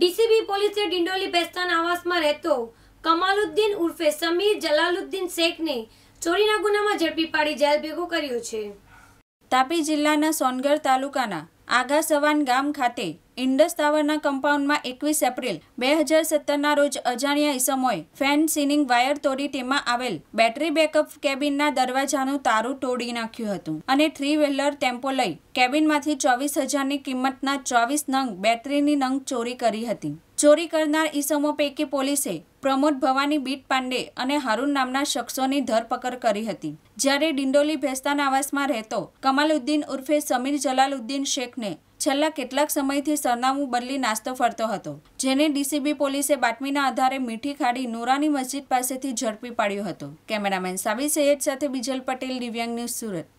DCB પોલીસે ડિંડોલી બેસ્તાન આવાસમાં રહેતો કમાલુદ્દીન ઉર્ફે સમીર જલાલુદ્દીન શેખને ચોરીના ગુનામાં ઝડપી પાડી જેલ ભેગો કર્યો છે તાપી જિલ્લાના સોનગઢ તાલુકાના આગા સવાન ગામ ખાતે ઇન્ડસ ટાવરના કમ્પાઉન્ડમાં એકવીસ એપ્રિલ બે હજાર સત્તરના રોજ અજાણ્યા ઇસમોએ ફેન સીનિંગ વાયર તોડી તેમાં આવેલ બેટરી બેકઅપ કેબિનના દરવાજાનું તારું તોડી નાખ્યું હતું અને થ્રી વ્હીલર ટેમ્પો લઈ કેબિનમાંથી ચોવીસ હજારની કિંમતના ચોવીસ નંગ બેટરીની નંગ ચોરી કરી હતી ચોરી કરનાર ઇસમો પૈકી પોલીસે પ્રમોદ ભવાની બીટ પાંડે અને હારૂન નામના શખ્સોની ધરપકડ કરી હતી જ્યારે ડિંડોલી ભેસ્તાન આવાસમાં રહેતો કમાલુદ્દીન ઉર્ફે સમીર જલાલુદ્દીન શેખને છેલ્લા કેટલાક સમયથી સરનામું બદલી નાસ્તો ફરતો હતો જેને ડીસીબી પોલીસે બાતમીના આધારે મીઠી ખાડી નોરાની મસ્જિદ પાસેથી ઝડપી પાડ્યો હતો કેમેરામેન સાબી સૈયદ સાથે બીજલ પટેલ દિવ્યાંગ ન્યૂઝ સુરત